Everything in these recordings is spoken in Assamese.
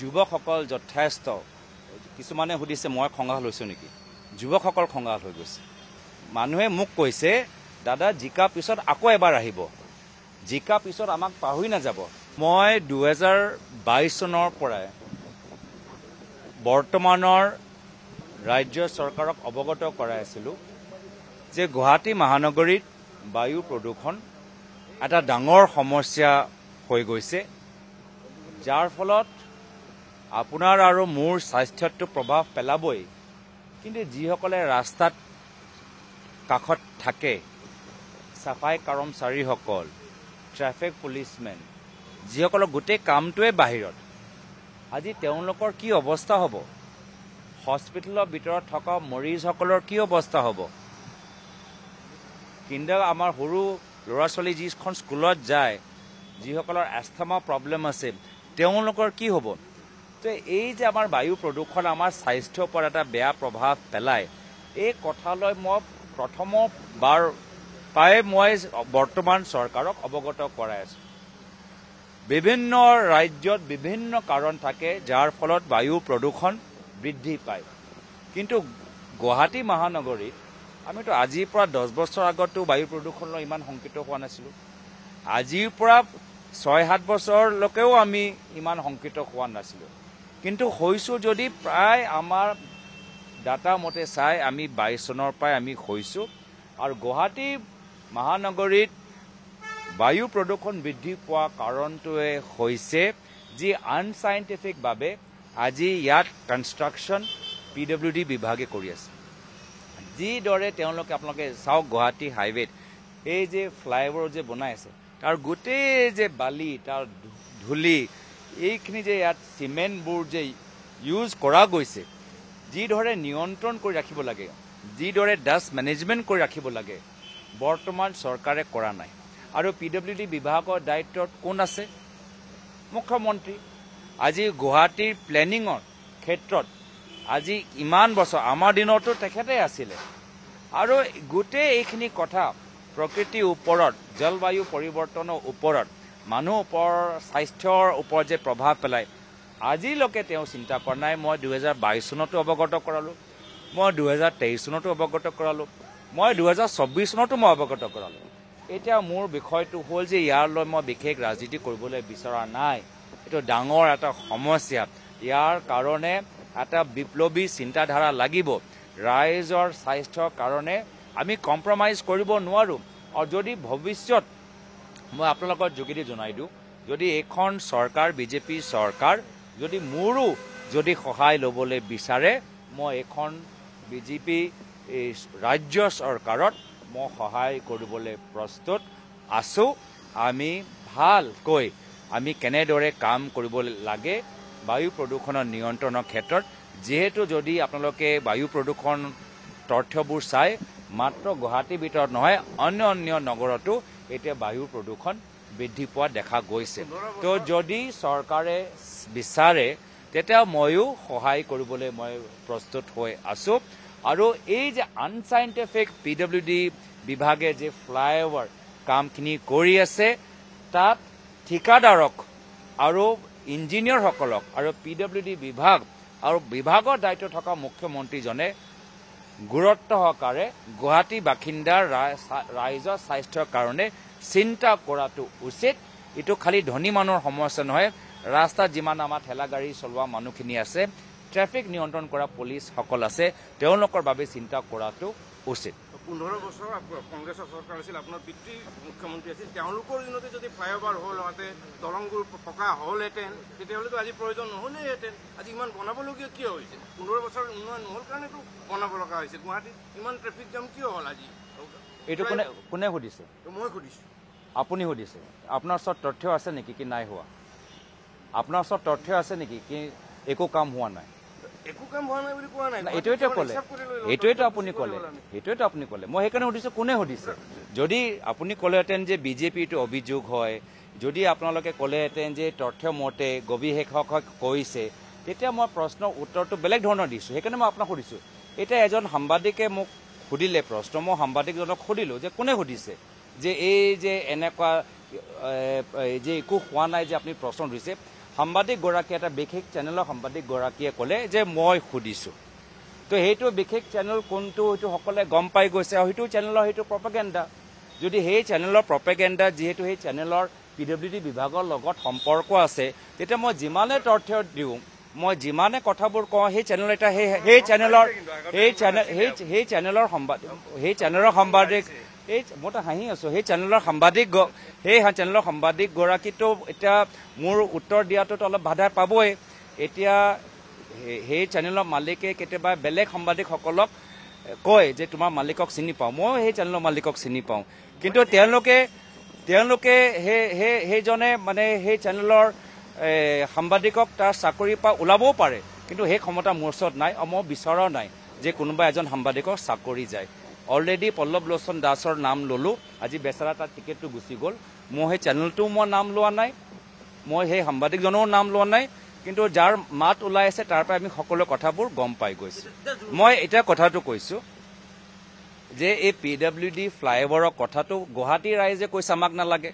যুৱকসকল যথেষ্ট কিছুমানে সুধিছে মই খঙাল হৈছোঁ নেকি যুৱকসকল খঙাল হৈ গৈছে মানুহে মোক কৈছে দাদা জিকা পিছত আকৌ এবাৰ আহিব জিকা পিছত আমাক পাহৰি নাযাব মই দুহেজাৰ বাইছ চনৰ পৰাই বৰ্তমানৰ ৰাজ্য চৰকাৰক অৱগত কৰাই আছিলোঁ যে গুৱাহাটী মহানগৰীত বায়ু প্ৰদূষণ এটা ডাঙৰ সমস্যা হৈ গৈছে যাৰ ফলত আপোনাৰ আৰু মোৰ স্বাস্থ্যটো প্ৰভাৱ পেলাবই কিন্তু যিসকলে ৰাস্তাত কাষত থাকে চাফাই কৰ্মচাৰীসকল ট্ৰেফিক পুলিচমেন যিসকলৰ গোটেই কামটোৱে বাহিৰত আজি তেওঁলোকৰ কি অৱস্থা হ'ব হস্পিটেলৰ ভিতৰত থকা মৰিজসকলৰ কি অৱস্থা হ'ব কিন্তু আমাৰ সৰু ল'ৰা ছোৱালী যিখন স্কুলত যায় যিসকলৰ এষ্টমা প্ৰব্লেম আছে তেওঁলোকৰ কি হ'ব তো এই যে আমাৰ বায়ু প্ৰদূষণ আমাৰ স্বাস্থ্যৰ ওপৰত এটা বেয়া প্ৰভাৱ পেলায় এই কথালৈ মই প্ৰথমবাৰ প্ৰায়ে মই বৰ্তমান চৰকাৰক অৱগত কৰাই আছো বিভিন্ন ৰাজ্যত বিভিন্ন কাৰণ থাকে যাৰ ফলত বায়ু প্ৰদূষণ বৃদ্ধি পায় কিন্তু গুৱাহাটী মহানগৰীত আমিতো আজিৰ পৰা দহ বছৰ আগতো বায়ু প্ৰদূষণলৈ ইমান শংকিত হোৱা নাছিলোঁ আজিৰ পৰা ছয় সাত বছৰলৈকেও আমি ইমান শংকিত হোৱা নাছিলোঁ কিন্তু হৈছোঁ যদি প্ৰায় আমাৰ ডাটা মতে চাই আমি বাইছ চনৰ পৰাই আমি হৈছোঁ আৰু গুৱাহাটী মহানগৰীত বায়ু প্ৰদূষণ বৃদ্ধি পোৱা কাৰণটোৱে হৈছে যি আনচাইণ্টিফিকভাৱে আজি ইয়াত কনষ্ট্ৰাকশ্যন পি ডব্লিউ ডি বিভাগে কৰি আছে যিদৰে তেওঁলোকে আপোনালোকে চাওক গুৱাহাটী হাইৱেত এই যে ফ্লাইঅভাৰ যে বনাই আছে তাৰ গোটেই যে বালি তাৰ ধূলি এইখিনি যে ইয়াত চিমেণ্টবোৰ যে ইউজ কৰা গৈছে যিদৰে নিয়ন্ত্ৰণ কৰি ৰাখিব লাগে যিদৰে ডাষ্ট মেনেজমেণ্ট কৰি ৰাখিব লাগে বৰ্তমান চৰকাৰে কৰা নাই আৰু পি ডব্লিউ ডি বিভাগৰ দায়িত্বত কোন আছে মুখ্যমন্ত্ৰী আজি গুৱাহাটীৰ প্লেনিঙৰ ক্ষেত্ৰত আজি ইমান বছৰ আমাৰ দিনতো তেখেতে আছিলে আৰু গোটেই এইখিনি কথা প্ৰকৃতিৰ ওপৰত জলবায়ু পৰিৱৰ্তনৰ ওপৰত মানুহ ওপৰ স্বাস্থ্যৰ ওপৰত যে প্ৰভাৱ পেলায় আজিলৈকে তেওঁ চিন্তা কৰা নাই মই দুহেজাৰ বাইছ চনতো অৱগত কৰালোঁ মই দুহেজাৰ তেইছ চনতো অৱগত কৰালোঁ মই দুহেজাৰ চৌব্বিছ চনতো মই অৱগত কৰালোঁ এতিয়া মোৰ বিষয়টো হ'ল যে ইয়াৰ লৈ মই বিশেষ ৰাজনীতি কৰিবলৈ বিচৰা নাই এইটো ডাঙৰ এটা সমস্যা ইয়াৰ কাৰণে এটা বিপ্লৱী চিন্তাধাৰা লাগিব ৰাইজৰ স্বাস্থ্যৰ কাৰণে আমি কম্প্ৰমাইজ কৰিব নোৱাৰোঁ আৰু যদি ভৱিষ্যত মই আপোনালোকৰ যোগেদি জনাই দিওঁ যদি এইখন চৰকাৰ বিজেপি চৰকাৰ যদি মোৰো যদি সহায় ল'বলৈ বিচাৰে মই এখন বিজেপি এই ৰাজ্য চৰকাৰত মই সহায় কৰিবলৈ প্ৰস্তুত আছোঁ আমি ভালকৈ আমি কেনেদৰে কাম কৰিবলৈ লাগে বায়ু প্ৰদূষণৰ নিয়ন্ত্ৰণৰ ক্ষেত্ৰত যিহেতু যদি আপোনালোকে বায়ু প্ৰদূষণ তথ্যবোৰ চায় মাত্ৰ গুৱাহাটীৰ ভিতৰত নহয় অন্য অন্য নগৰতো এতিয়া বায়ু প্ৰদূষণ বৃদ্ধি পোৱা দেখা গৈছে তো যদি চৰকাৰে বিচাৰে তেতিয়া ময়ো সহায় কৰিবলৈ মই প্ৰস্তুত হৈ আছো আৰু এই যে আনচাইণ্টিফিক পি ডব্লিউ ডি বিভাগে যে ফ্লাইঅভাৰ কামখিনি কৰি আছে তাত ঠিকাদাৰক আৰু ইঞ্জিনিয়াৰসকলক আৰু পি ডব্লিউ ডি বিভাগ আৰু বিভাগৰ দায়িত্ব থকা মুখ্যমন্ত্ৰীজনে গুৰুত্ব সহকাৰে গুৱাহাটী বাসিন্দাৰ ৰাইজৰ স্বাস্থ্যৰ কাৰণে চিন্তা কৰাটো উচিত এইটো খালী ধনী মানুহৰ সমস্যা নহয় ৰাস্তাত যিমান আমাৰ ঠেলা গাড়ী চলোৱা মানুহখিনি আছে ট্ৰেফিক নিয়ন্ত্ৰণ কৰা পুলিচসকল আছে তেওঁলোকৰ বাবে চিন্তা কৰাটো উচিত পোন্ধৰ বছৰ কংগ্ৰেছৰ চৰকাৰ আছিল আপোনাৰ পিতৃ মুখ্যমন্ত্ৰী আছিল তেওঁলোকৰ দিনতে যদি ফ্লাইঅভাৰ হ'ল হওঁতে দলংবোৰ পকা হ'লহেঁতেন তেতিয়াহ'লেতো আজি প্ৰয়োজন নহ'লেইহেঁতেন আজি ইমান বনাবলগীয়া কিয় হৈছে পোন্ধৰ বছৰ উন্নয়ন নহ'ল কাৰণেতো বনাব লগা হৈছে গুৱাহাটীত ইমান ট্ৰেফিক জাম কিয় হ'ল আজি এইটো কোনে কোনে সুধিছে মই সুধিছোঁ আপুনি সুধিছে আপোনাৰ ওচৰত তথ্য আছে নেকি কি নাই হোৱা আপোনাৰ ওচৰত তথ্য আছে নেকি কি একো কাম হোৱা নাই এইটোৱেতো ক'লে এইটোৱেতো আপুনি ক'লে সেইটোৱেতো আপুনি ক'লে মই সেইকাৰণে সুধিছোঁ কোনে সুধিছে যদি আপুনি ক'লেহেঁতেন যে বিজেপিৰটো অভিযোগ হয় যদি আপোনালোকে ক'লেহেঁতেন যে তথ্যমতে গভীৰশেষক কৈছে তেতিয়া মই প্ৰশ্নৰ উত্তৰটো বেলেগ ধৰণৰ দিছোঁ সেইকাৰণে মই আপোনাক সুধিছোঁ এতিয়া এজন সাংবাদিকে মোক সুধিলে প্ৰশ্ন মই সাংবাদিকজনক সুধিলোঁ যে কোনে সুধিছে যে এই যে এনেকুৱা যে একো হোৱা নাই যে আপুনি প্ৰশ্ন সুধিছে সাংবাদিকগৰাকীয়ে এটা বিশেষ চেনেলৰ সাংবাদিকগৰাকীয়ে ক'লে যে মই সুধিছোঁ তো সেইটো বিশেষ চেনেল কোনটো সেইটো সকলোৱে গম পাই গৈছে আৰু সেইটো চেনেলৰ সেইটো প্ৰপেগেণ্ডা যদি সেই চেনেলৰ প্ৰপেগেণ্ডা যিহেতু সেই চেনেলৰ পি ডব্লিউ ডি বিভাগৰ লগত সম্পৰ্ক আছে তেতিয়া মই যিমানে তথ্য দিওঁ মই যিমানে কথাবোৰ কওঁ সেই চেনেল এটা সেই সেই চেনেলৰ সেই চেনেল সেই সেই চেনেলৰ সম্বাদ সেই চেনেলৰ সাংবাদিক এই মই তো হাঁহি আছো সেই চেনেলৰ সাংবাদিক সেই চেনেলৰ সাংবাদিকগৰাকীতো এতিয়া মোৰ উত্তৰ দিয়াটোত অলপ বাধা পাবই এতিয়া সেই চেনেলৰ মালিকে কেতিয়াবা বেলেগ সাংবাদিকসকলক কয় যে তোমাৰ মালিকক চিনি পাওঁ মই সেই চেনেলৰ মালিকক চিনি পাওঁ কিন্তু তেওঁলোকে তেওঁলোকে সেই সেই সেইজনে মানে সেই চেনেলৰ সাংবাদিকক তাৰ চাকৰিৰ পৰা ওলাবও পাৰে কিন্তু সেই ক্ষমতা মোৰ ওচৰত নাই আৰু মই বিচৰাও নাই যে কোনোবা এজন সাংবাদিকৰ চাকৰি যায় অলৰেডি পল্লৱ লোচন দাসৰ নাম ললোঁ আজি বেচাৰা তাৰ টিকেটটো গুচি গ'ল মই সেই চেনেলটোও মই নাম লোৱা নাই মই সেই সাংবাদিকজনৰো নাম লোৱা নাই কিন্তু যাৰ মাত ওলাই আছে তাৰ পৰা আমি সকলো কথাবোৰ গম পাই গৈছোঁ মই এতিয়া কথাটো কৈছোঁ যে এই পি ডব্লিউ ডি ফ্লাইঅভাৰৰ কথাটো গুৱাহাটী ৰাইজে কৈছে আমাক নালাগে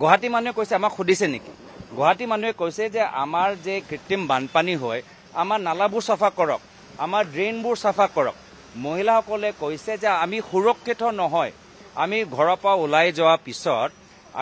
গুৱাহাটী মানুহে কৈছে আমাক সুধিছে নেকি গুৱাহাটী মানুহে কৈছে যে আমাৰ যে কৃত্ৰিম বানপানী হয় আমাৰ নালাবোৰ চাফা কৰক আমাৰ ড্ৰেইনবোৰ চাফা কৰক মহিলাসকলে কৈছে যে আমি সুৰক্ষিত নহয় আমি ঘৰৰ পৰা ওলাই যোৱাৰ পিছত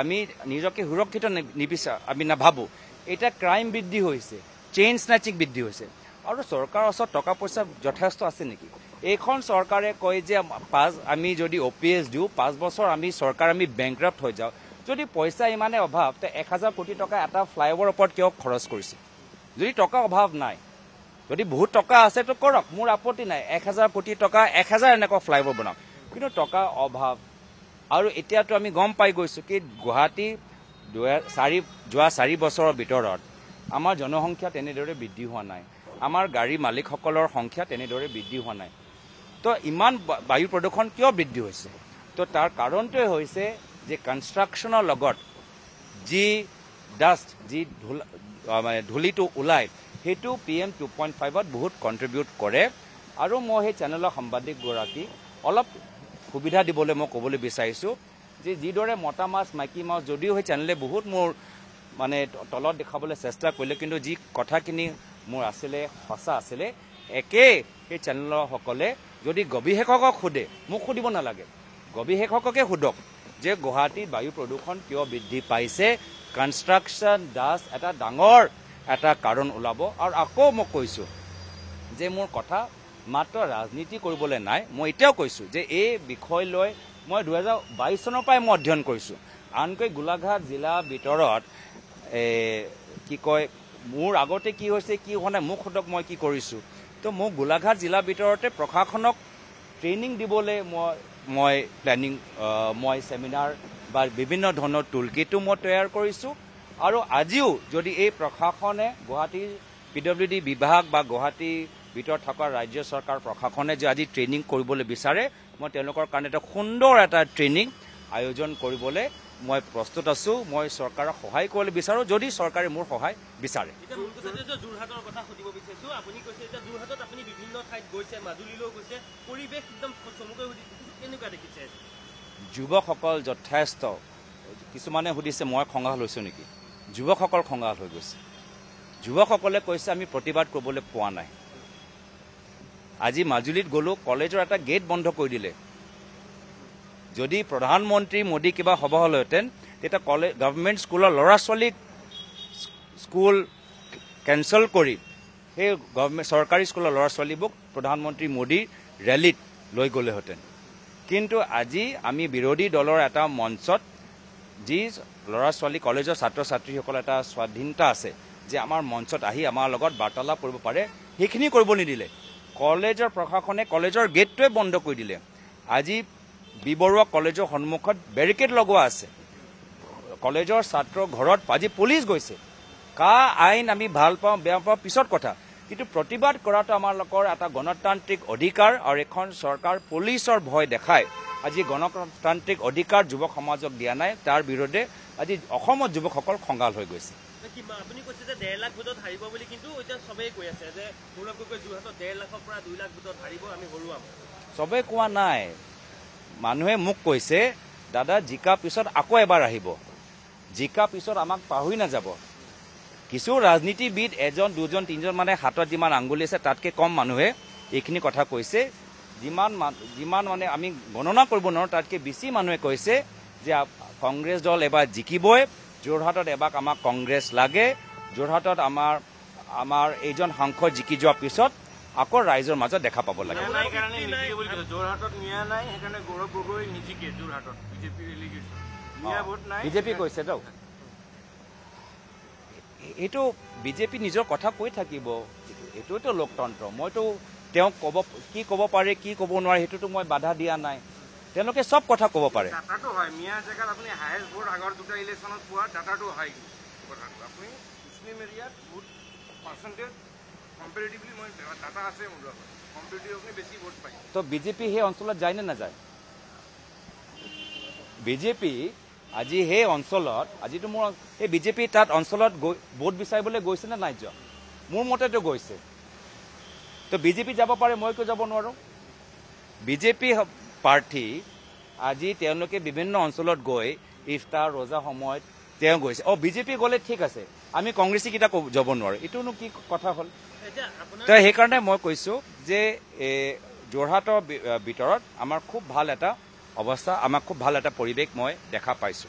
আমি নিজকে সুৰক্ষিত নিবিচাৰ আমি নাভাবোঁ এতিয়া ক্ৰাইম বৃদ্ধি হৈছে চেইন স্নেচিং বৃদ্ধি হৈছে আৰু চৰকাৰৰ ওচৰত টকা পইচা যথেষ্ট আছে নেকি এইখন চৰকাৰে কয় যে পাঁচ আমি যদি অ' পি এছ দিওঁ পাঁচ বছৰ আমি চৰকাৰ আমি বেংক্ৰাফ্ট হৈ যাওঁ যদি পইচা ইমানে অভাৱ তে এক হাজাৰ কোটি টকা এটা ফ্লাইঅভাৰৰ ওপৰত কিয় খৰচ কৰিছে যদি টকা অভাৱ নাই যদি বহুত টকা আছে তো কৰক মোৰ আপত্তি নাই এক হাজাৰ কোটি টকা এক হাজাৰ এনেকুৱা ফ্লাইঅ'ভ বনাওক কিন্তু টকা অভাৱ আৰু এতিয়াতো আমি গম পাই গৈছোঁ কি গুৱাহাটী চাৰি যোৱা চাৰি বছৰৰ ভিতৰত আমাৰ জনসংখ্যা তেনেদৰে বৃদ্ধি হোৱা নাই আমাৰ গাড়ী মালিকসকলৰ সংখ্যা তেনেদৰে বৃদ্ধি হোৱা নাই তো ইমান বায়ু প্ৰদূষণ কিয় বৃদ্ধি হৈছে তো তাৰ কাৰণটোৱে হৈছে যে কনষ্ট্ৰাকশ্যনৰ লগত যি ডাষ্ট যি ধূলা ধূলিটো ওলায় সেইটো পি এম টু পইণ্ট ফাইভত বহুত কণ্ট্ৰিবিউট কৰে আৰু মই সেই চেনেলৰ সাংবাদিকগৰাকীক অলপ সুবিধা দিবলৈ মই ক'বলৈ বিচাৰিছোঁ যে যিদৰে মতা মাছ মাইকী মাছ যদিও সেই চেনেলে বহুত মোৰ মানে তলত দেখাবলৈ চেষ্টা কৰিলে কিন্তু যি কথাখিনি মোৰ আছিলে সঁচা আছিলে একেই সেই চেনেলসকলে যদি গৱেষকক সোধে মোক সুধিব নালাগে গৱেষককে সোধক যে গুৱাহাটীত বায়ু প্ৰদূষণ কিয় বৃদ্ধি পাইছে কনষ্ট্ৰাকশ্যন ডাষ্ট এটা ডাঙৰ এটা কাৰণ ওলাব আৰু আকৌ মই কৈছোঁ যে মোৰ কথা মাত্ৰ ৰাজনীতি কৰিবলৈ নাই মই এতিয়াও কৈছোঁ যে এই বিষয় লৈ মই দুহেজাৰ বাইছ চনৰ পৰাই মই অধ্যয়ন কৰিছোঁ আনকৈ গোলাঘাট জিলাৰ ভিতৰত কি কয় মোৰ আগতে কি হৈছে কি হোৱা নাই মোক সোধক মই কি কৰিছোঁ তো মোক গোলাঘাট জিলাৰ ভিতৰতে প্ৰশাসনক ট্ৰেইনিং দিবলৈ মই মই প্লেনিং মই ছেমিনাৰ বা বিভিন্ন ধৰণৰ টুলকিটো মই তৈয়াৰ কৰিছোঁ আৰু আজিও যদি এই প্ৰশাসনে গুৱাহাটী পি ডব্লিউ ডি বিভাগ বা গুৱাহাটীৰ ভিতৰত থকা ৰাজ্য চৰকাৰ প্ৰশাসনে যে আজি ট্ৰেইনিং কৰিবলৈ বিচাৰে মই তেওঁলোকৰ কাৰণে এটা সুন্দৰ এটা ট্ৰেইনিং আয়োজন কৰিবলৈ মই প্ৰস্তুত আছো মই চৰকাৰক সহায় কৰিবলৈ বিচাৰোঁ যদি চৰকাৰে মোৰ সহায় বিচাৰে যুৱকসকল যথেষ্ট কিছুমানে সুধিছে মই খঙাল হৈছোঁ নেকি যুৱকসকল খঙাল হৈ গৈছে যুৱকসকলে কৈছে আমি প্ৰতিবাদ কৰিবলৈ পোৱা নাই আজি মাজুলীত গ'লোঁ কলেজৰ এটা গেট বন্ধ কৰি দিলে যদি প্ৰধানমন্ত্ৰী মোদী কিবা হ'ব হ'লহেঁতেন তেতিয়া কলেজ গভমেণ্ট স্কুলৰ ল'ৰা ছোৱালীক স্কুল কেঞ্চেল কৰি সেই গভৰ্ণমেণ্ট চৰকাৰী স্কুলৰ ল'ৰা ছোৱালীবোৰক প্ৰধানমন্ত্ৰী মোদীৰ ৰেলীত লৈ গ'লেহেঁতেন কিন্তু আজি আমি বিৰোধী দলৰ এটা মঞ্চত যি ল'ৰা ছোৱালী কলেজৰ ছাত্ৰ ছাত্ৰীসকলৰ এটা স্বাধীনতা আছে যে আমাৰ মঞ্চত আহি আমাৰ লগত বাৰ্তালাপ কৰিব পাৰে সেইখিনি কৰিব নিদিলে কলেজৰ প্ৰশাসনে কলেজৰ গেটটোৱে বন্ধ কৰি দিলে আজি বিবৰুৱা কলেজৰ সন্মুখত বেৰিকেড লগোৱা আছে কলেজৰ ছাত্ৰ ঘৰত আজি পুলিচ গৈছে কা আইন আমি ভাল পাওঁ বেয়া পাওঁ পিছত কথা কিন্তু প্ৰতিবাদ কৰাটো আমাৰ লোকৰ এটা গণতান্ত্ৰিক অধিকাৰ আৰু এখন চৰকাৰ পুলিচৰ ভয় দেখাই আজি গণতান্ত্ৰিক অধিকাৰ যুৱ সমাজক দিয়া নাই তাৰ বিৰুদ্ধে আজি অসমত যুৱকসকল খঙ্গাল হৈ গৈছে চবেই কোৱা নাই মানুহে মোক কৈছে দাদা জিকা পিছত আকৌ এবাৰ আহিব জিকা পিছত আমাক পাহৰি নাযাব কিছু ৰাজনীতিবিদ এজন দুজন তিনিজন মানে হাতত যিমান আঙুলি আছে তাতকৈ কম মানুহে এইখিনি কথা কৈছে যিমান যিমান মানে আমি গণনা কৰিব নোৱাৰোঁ তাতকৈ বেছি মানুহে কৈছে যে কংগ্ৰেছ দল এবাৰ জিকিবই যোৰহাটত এবাৰ আমাক কংগ্ৰেছ লাগে যোৰহাটত আমাৰ আমাৰ এইজন সাংসদ জিকি যোৱাৰ পিছত আকৌ ৰাইজৰ মাজত দেখা পাব লাগে বিজেপি কে তো এইটো বিজেপি নিজৰ কথা কৈ থাকিব এইটো লোকতন্ত্ৰ মইতো তেওঁক কব কি কব পাৰে কি কব নোৱাৰে সেইটোতো মই বাধা দিয়া নাই তেওঁলোকে চব কথা ক'ব পাৰে তো বিজেপি সেই অঞ্চলত যায় নে নাযায় বিজেপি আজি সেই অঞ্চলত আজিতো মোৰ সেই বিজেপি তাত অঞ্চলত ভোট বিচাৰিবলৈ গৈছে নে নাই যোৱা মোৰ মতেতো গৈছে তো বিজেপি যাব পাৰে মই কিয় যাব নোৱাৰোঁ বিজেপি প্ৰাৰ্থী আজি তেওঁলোকে বিভিন্ন অঞ্চলত গৈ ইফতাৰ ৰোজা সময়ত তেওঁ গৈছে অ বিজেপি গ'লে ঠিক আছে আমি কংগ্ৰেছে কংগ্ৰেছীকেইটা যাব নোৱাৰোঁ এইটোনো কি কথা হ'ল সেইকাৰণে মই কৈছোঁ যে যোৰহাটৰ ভিতৰত আমাৰ খুব ভাল এটা অৱস্থা আমাক খুব ভাল এটা পৰিৱেশ মই দেখা পাইছো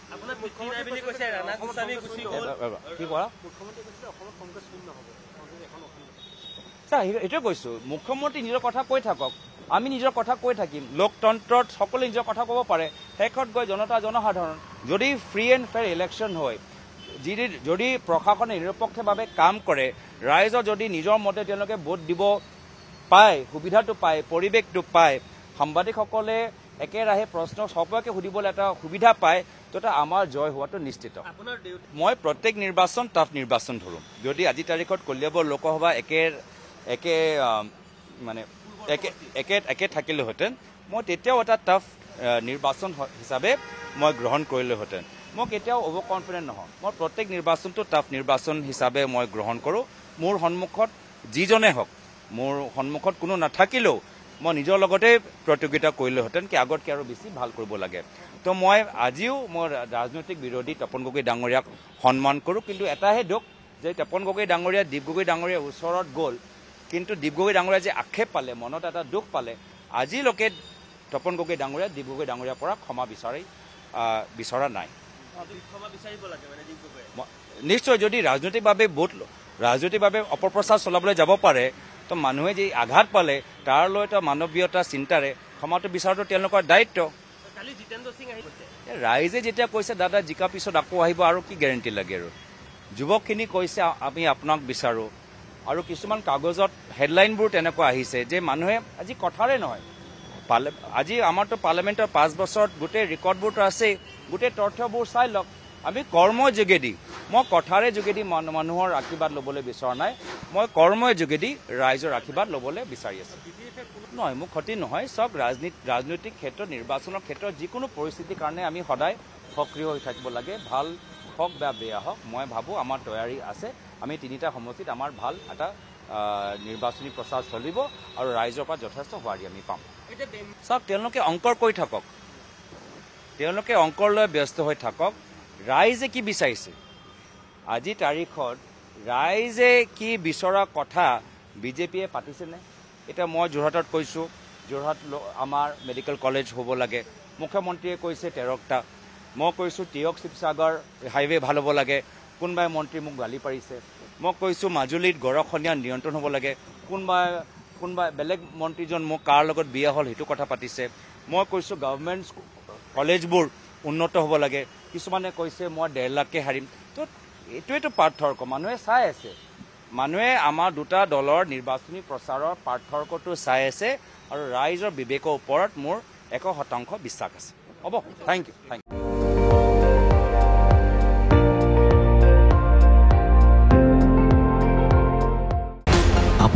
এইটোৱে কৈছো মুখ্যমন্ত্ৰী নিজৰ কথা কৈ থাকক আমি নিজৰ কথা কৈ থাকিম লোকতন্ত্ৰত সকলোৱে নিজৰ কথা ক'ব পাৰে শেষত গৈ জনতা জনসাধাৰণ যদি ফ্ৰী এণ্ড ফেয়াৰ ইলেকশ্যন হয় যি যদি প্ৰশাসনে নিৰপেক্ষভাৱে কাম কৰে ৰাইজৰ যদি নিজৰ মতে তেওঁলোকে ভোট দিব পায় সুবিধাটো পায় পৰিৱেশটো পায় সাংবাদিকসকলে একেৰাহে প্ৰশ্ন সবকে সুধিবলৈ এটা সুবিধা পায় তেতিয়া আমাৰ জয় হোৱাটো নিশ্চিত মই প্ৰত্যেক নিৰ্বাচন তাত নিৰ্বাচন ধৰোঁ যদি আজি তাৰিখত কলিয়াবৰ লোকসভা একে একে মানে একে একে থাকিলোহেঁতেন মই তেতিয়াও এটা টাফ নিৰ্বাচন হিচাপে মই গ্ৰহণ কৰিলোহেঁতেন মই কেতিয়াও অ'ভাৰ কনফিডেণ্ট নহওঁ মই প্ৰত্যেক নিৰ্বাচনটো টাফ নিৰ্বাচন হিচাপে মই গ্ৰহণ কৰোঁ মোৰ সন্মুখত যিজনে হওক মোৰ সন্মুখত কোনো নাথাকিলেও মই নিজৰ লগতে প্ৰতিযোগিতা কৰিলোহেঁতেন কি আগতকৈ আৰু বেছি ভাল কৰিব লাগে তো মই আজিও মই ৰাজনৈতিক বিৰোধী তপন গগৈ ডাঙৰীয়াক সন্মান কৰোঁ কিন্তু এটাহে দুখ যে তপন গগৈ ডাঙৰীয়া দীপ গগৈ ডাঙৰীয়া ওচৰত গ'ল কিন্তু ডিব্ৰুগৈ ডাঙৰীয়া যে আক্ষেপ পালে মনত এটা দুখ পালে আজিলৈকে তপন গগৈ ডাঙৰীয়া দীপ ডাঙৰীয়াৰ পৰা ক্ষমা বিচাৰি বিচৰা নাই নিশ্চয় যদি ৰাজনৈতিকভাৱে বুট ৰাজনৈতিকভাৱে অপপ্ৰচাৰ চলাবলৈ যাব পাৰে তো মানুহে যি আঘাত পালে তাৰ লৈ তো মানৱীয়তা চিন্তাৰে ক্ষমাটো বিচাৰটো তেওঁলোকৰ দায়িত্ব ৰাইজে যেতিয়া কৈছে দাদা জিকাৰ পিছত আকৌ আহিব আৰু কি গেৰেণ্টি লাগে আৰু যুৱকখিনি কৈছে আমি আপোনাক বিচাৰোঁ আৰু কিছুমান কাগজত হেডলাইনবোৰ তেনেকুৱা আহিছে যে মানুহে আজি কথাৰে নহয় পাৰ্লে আজি আমাৰতো পাৰ্লিয়ামেণ্টৰ পাঁচ বছৰত গোটেই ৰেকৰ্ডবোৰতো আছেই গোটেই তথ্যবোৰ চাই লওক আমি কৰ্মৰ যোগেদি মই কথাৰে যোগেদি মানুহৰ আশীৰ্বাদ ল'বলৈ বিচৰা নাই মই কৰ্মৰ যোগেদি ৰাইজৰ আশীৰ্বাদ ল'বলৈ বিচাৰি আছোঁ নহয় মোৰ ক্ষতি নহয় চব ৰাজনীতি ৰাজনৈতিক ক্ষেত্ৰত নিৰ্বাচনৰ ক্ষেত্ৰত যিকোনো পৰিস্থিতিৰ কাৰণে আমি সদায় সক্ৰিয় হৈ থাকিব লাগে ভাল হওক বা বেয়া হওক মই ভাবোঁ আমাৰ তৈয়াৰী আছে আমি তিনিটা সমষ্টিত আমাৰ ভাল এটা নিৰ্বাচনী প্ৰচাৰ চলিব আৰু ৰাইজৰ পৰা যথেষ্ট সঁহাৰি আমি পাম চাওক তেওঁলোকে অংকৰ কৰি থাকক তেওঁলোকে অংকৰ লৈ ব্যস্ত হৈ থাকক ৰাইজে কি বিচাৰিছে আজি তাৰিখত ৰাইজে কি বিচৰা কথা বিজেপিয়ে পাতিছেনে এতিয়া মই যোৰহাটত কৈছোঁ যোৰহাট আমাৰ মেডিকেল কলেজ হ'ব লাগে মুখ্যমন্ত্ৰীয়ে কৈছে তেৰকটা মই কৈছোঁ তিয়ক শিৱসাগৰ হাইৱে ভাল হ'ব লাগে কোনোবাই মন্ত্ৰী মোক গালি পাৰিছে মই কৈছোঁ মাজুলীত গড়খনীয়া নিয়ন্ত্ৰণ হ'ব লাগে কোনোবাই কোনোবাই বেলেগ মন্ত্ৰীজন মোক কাৰ লগত বিয়া হ'ল সেইটো কথা পাতিছে মই কৈছোঁ গভমেণ্ট কলেজবোৰ উন্নত হ'ব লাগে কিছুমানে কৈছে মই ডেৰ লাখকৈ হাৰিম তো এইটোৱেতো পাৰ্থক্য মানুহে চাই আছে মানুহে আমাৰ দুটা দলৰ নিৰ্বাচনী প্ৰচাৰৰ পাৰ্থক্যটো চাই আছে আৰু ৰাইজৰ বিবেকৰ ওপৰত মোৰ এশ শতাংশ বিশ্বাস আছে হ'ব থেংক ইউ থেংক ইউ